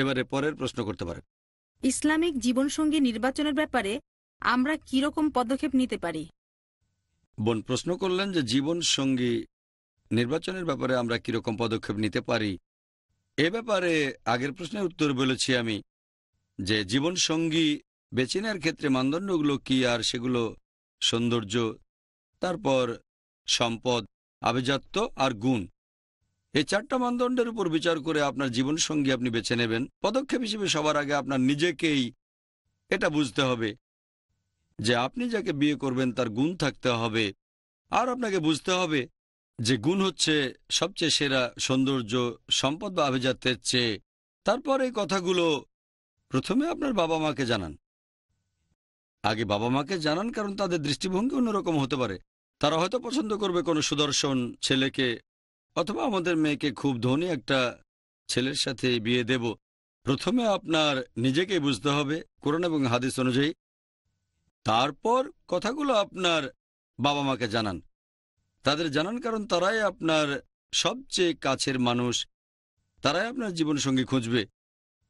এবারে পরের প্রশ্ন করতে পারেন ইসলামিক জীবনসঙ্গী নির্বাচনের ব্যাপারে আমরা কিরকম পদক্ষেপ নিতে পারি বোন প্রশ্ন করলেন যে জীবন সঙ্গী নির্বাচনের ব্যাপারে আমরা কিরকম পদক্ষেপ নিতে পারি এ ব্যাপারে আগের প্রশ্নের উত্তর বলেছি আমি যে জীবন সঙ্গী বেছে নেওয়ার ক্ষেত্রে মানদণ্ডগুলো কি আর সেগুলো সৌন্দর্য তারপর সম্পদ আভিজাত্য আর গুণ এই চারটা মানদণ্ডের উপর বিচার করে আপনার জীবন সঙ্গী আপনি বেছে নেবেন পদক্ষেপ হিসেবে সবার আগে আপনার নিজেকেই এটা বুঝতে হবে যে আপনি যাকে বিয়ে করবেন তার গুণ থাকতে হবে আর আপনাকে বুঝতে হবে যে গুণ হচ্ছে সবচেয়ে সেরা সৌন্দর্য সম্পদ বা আভিজাত্যের চেয়ে তারপর এই কথাগুলো প্রথমে আপনার বাবা মাকে জানান আগে বাবা মাকে জানান কারণ তাদের দৃষ্টিভঙ্গি অন্যরকম হতে পারে তারা হয়তো পছন্দ করবে কোনো সুদর্শন ছেলেকে অথবা আমাদের মেয়েকে খুব ধনী একটা ছেলের সাথে বিয়ে দেব প্রথমে আপনার নিজেকে বুঝতে হবে কোরআন এবং হাদিস অনুযায়ী তারপর কথাগুলো আপনার বাবা মাকে জানান তাদের জানান কারণ তারাই আপনার সবচেয়ে কাছের মানুষ তারাই আপনার জীবনসঙ্গী খুঁজবে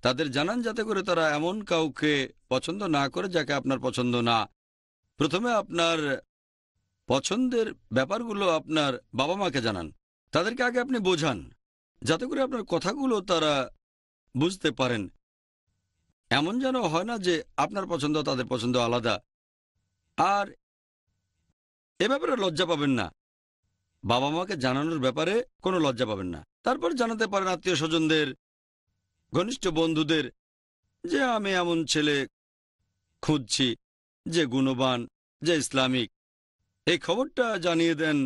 তাদের জানান যাতে করে তারা এমন কাউকে পছন্দ না করে যাকে আপনার পছন্দ না প্রথমে আপনার পছন্দের ব্যাপারগুলো আপনার বাবা মাকে জানান তাদেরকে আগে আপনি বোঝান যাতে করে আপনার কথাগুলো তারা বুঝতে পারেন এমন যেন হয় না যে আপনার পছন্দ তাদের পছন্দ আলাদা আর এ ব্যাপারে লজ্জা পাবেন না বাবা মাকে জানানোর ব্যাপারে কোনো লজ্জা পাবেন না তারপর জানাতে পারেন আত্মীয় স্বজনদের ঘনিষ্ঠ বন্ধুদের যে আমি এমন ছেলে খুঁজছি যে গুণবান যে ইসলামিক এই খবরটা জানিয়ে দেন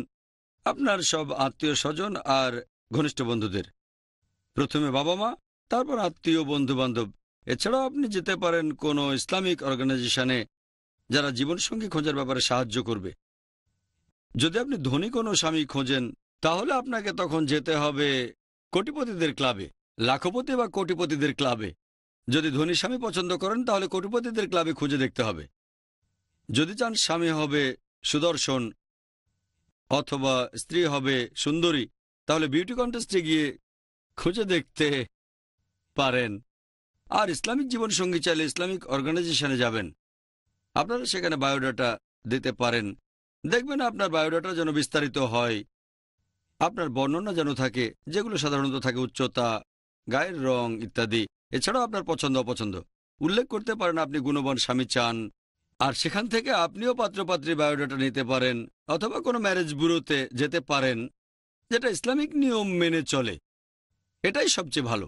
আপনার সব আত্মীয় স্বজন আর ঘনিষ্ঠ বন্ধুদের প্রথমে বাবা মা তারপর আত্মীয় বন্ধু বান্ধব এছাড়াও আপনি যেতে পারেন কোনো ইসলামিক অর্গানাইজেশনে যারা জীবনসঙ্গী খোঁজার ব্যাপারে সাহায্য করবে যদি আপনি ধনী কোনো স্বামী খোঁজেন তাহলে আপনাকে তখন যেতে হবে কোটিপতিদের ক্লাবে লাখপতি বা কোটিপতিদের ক্লাবে যদি ধনী স্বামী পছন্দ করেন তাহলে কোটিপতিদের ক্লাবে খুঁজে দেখতে হবে যদি চান স্বামী হবে সুদর্শন অথবা স্ত্রী হবে সুন্দরী তাহলে বিউটি কন্টেস্টে গিয়ে খুঁজে দেখতে পারেন আর ইসলামিক জীবন সঙ্গী চাইলে ইসলামিক অর্গানাইজেশনে যাবেন আপনারা সেখানে বায়োডাটা দিতে পারেন দেখবেন আপনার বায়োডাটা যেন বিস্তারিত হয় আপনার বর্ণনা যেন থাকে যেগুলো সাধারণত থাকে উচ্চতা গায়ের রং ইত্যাদি এছাড়াও আপনার পছন্দ অপছন্দ উল্লেখ করতে পারেন আপনি গুণবান স্বামী চান আর সেখান থেকে আপনিও পাত্রপাত্রী বায়োডাটা নিতে পারেন অথবা কোনো ম্যারেজ ব্যুরোতে যেতে পারেন যেটা ইসলামিক নিয়ম মেনে চলে এটাই সবচেয়ে ভালো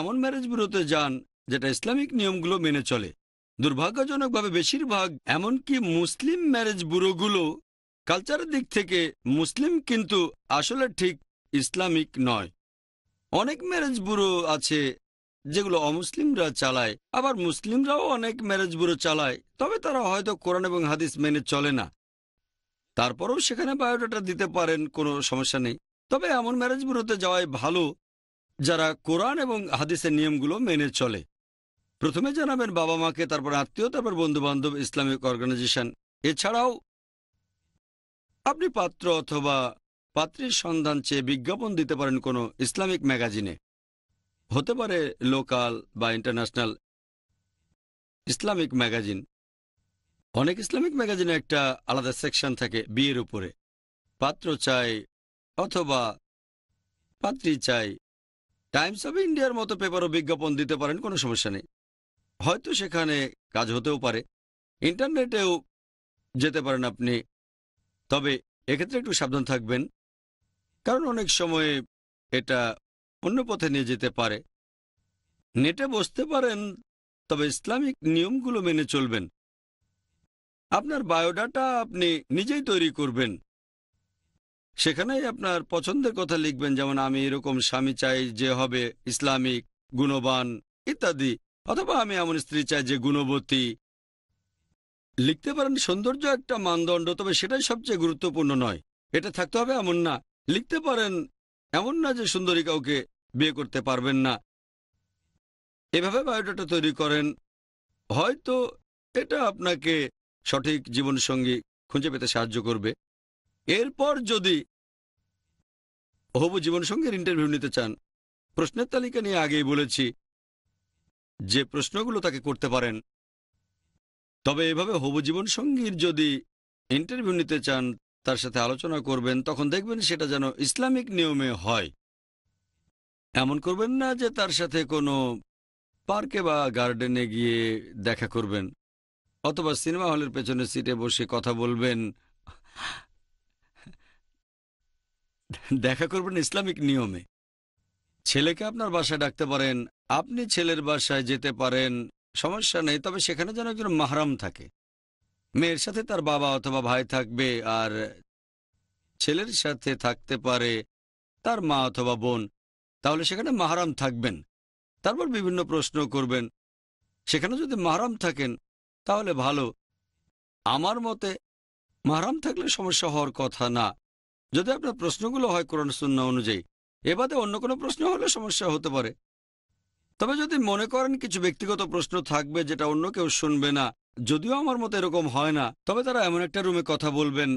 এমন ম্যারেজ ব্যুরোতে যান যেটা ইসলামিক নিয়মগুলো মেনে চলে দুর্ভাগ্যজনকভাবে বেশিরভাগ এমনকি মুসলিম ম্যারেজ ব্যুরোগুলো কালচারের দিক থেকে মুসলিম কিন্তু আসলে ঠিক ইসলামিক নয় অনেক ম্যারেজ ব্যুরো আছে যেগুলো অমুসলিমরা চালায় আবার মুসলিমরাও অনেক ম্যারেজ ব্যুরো চালায় তবে তারা হয়তো কোরআন এবং হাদিস মেনে চলে না তারপরেও সেখানে বায়োডাটা দিতে পারেন কোনো সমস্যা নেই তবে এমন ম্যারেজ ব্যুরোতে যাওয়াই ভালো যারা কোরআন এবং হাদিসের নিয়মগুলো মেনে চলে প্রথমে জানাবেন বাবা মাকে তারপর আত্মীয় তারপর বন্ধুবান্ধব ইসলামিক অর্গানাইজেশন এছাড়াও আপনি পাত্র অথবা পাত্রীর সন্ধান চেয়ে বিজ্ঞাপন দিতে পারেন কোনো ইসলামিক ম্যাগাজিনে হতে পারে লোকাল বা ইন্টারন্যাশনাল ইসলামিক ম্যাগাজিন অনেক ইসলামিক ম্যাগাজিনে একটা আলাদা সেকশন থাকে বিয়ের উপরে পাত্র চাই অথবা পাত্রী চাই টাইমস অব ইন্ডিয়ার মতো পেপারও বিজ্ঞাপন দিতে পারেন কোনো সমস্যা নেই হয়তো সেখানে কাজ হতেও পারে ইন্টারনেটেও যেতে পারেন আপনি তবে এক্ষেত্রে একটু সাবধান থাকবেন কারণ অনেক সময় এটা অন্য পথে নিয়ে যেতে পারে নেটে বসতে পারেন তবে ইসলামিক নিয়মগুলো মেনে চলবেন আপনার বায়োডাটা আপনি নিজেই তৈরি করবেন সেখানেই আপনার পছন্দের কথা লিখবেন যেমন আমি এরকম স্বামী চাই যে হবে ইসলামিক গুণবান ইত্যাদি অথবা আমি এমন স্ত্রী চাই যে গুণবতী লিখতে পারেন সৌন্দর্য একটা মানদণ্ড তবে সেটাই সবচেয়ে গুরুত্বপূর্ণ নয় এটা থাকতে হবে এমন না লিখতে পারেন এমন না যে সুন্দরী কাউকে বিয়ে করতে পারবেন না এভাবে বায়োডাটা তৈরি করেন হয়তো এটা আপনাকে সঠিক জীবনসঙ্গী খুঁজে পেতে সাহায্য করবে এরপর যদি হবু জীবনসঙ্গীর ইন্টারভিউ নিতে চান প্রশ্নের তালিকা নিয়ে আগেই বলেছি যে প্রশ্নগুলো তাকে করতে পারেন তবে এভাবে হবু জীবনসঙ্গীর যদি ইন্টারভিউ নিতে চান তার সাথে আলোচনা করবেন তখন দেখবেন সেটা যেন ইসলামিক নিয়মে হয় এমন করবেন না যে তার সাথে কোনো পার্কে বা গার্ডেনে গিয়ে দেখা করবেন অথবা সিনেমা হলের পেছনে সিটে বসে কথা বলবেন দেখা করবেন ইসলামিক নিয়মে ছেলেকে আপনার বাসায় ডাকতে পারেন আপনি ছেলের বাসায় যেতে পারেন সমস্যা নেই তবে সেখানে যেন একজন মাহরাম থাকে মেয়ের সাথে তার বাবা অথবা ভাই থাকবে আর ছেলের সাথে থাকতে পারে তার মা অথবা বোন তাহলে সেখানে মাহারাম থাকবেন তারপর বিভিন্ন প্রশ্ন করবেন সেখানে যদি মাহারাম থাকেন তাহলে ভালো আমার মতে মাহারাম থাকলে সমস্যা হওয়ার কথা না যদি আপনার প্রশ্নগুলো হয় কোরআন শূন্য অনুযায়ী এবারে অন্য কোনো প্রশ্ন হলে সমস্যা হতে পারে তবে যদি মনে করেন কিছু ব্যক্তিগত প্রশ্ন থাকবে যেটা অন্য কেউ শুনবে না যদিও আমার মতো এরকম হয় না তবে তারা এমন একটা রুমে কথা বলবেন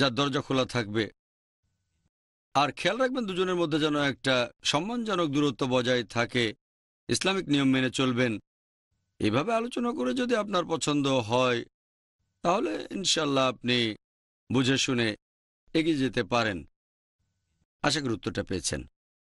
যার দরজা খোলা থাকবে আর খেয়াল রাখবেন দুজনের মধ্যে যেন একটা সম্মানজনক দূরত্ব বজায় থাকে ইসলামিক নিয়ম মেনে চলবেন এভাবে আলোচনা করে যদি আপনার পছন্দ হয় তাহলে ইনশাল্লাহ আপনি বুঝে শুনে এগিয়ে যেতে পারেন আশা করি উত্তরটা পেয়েছেন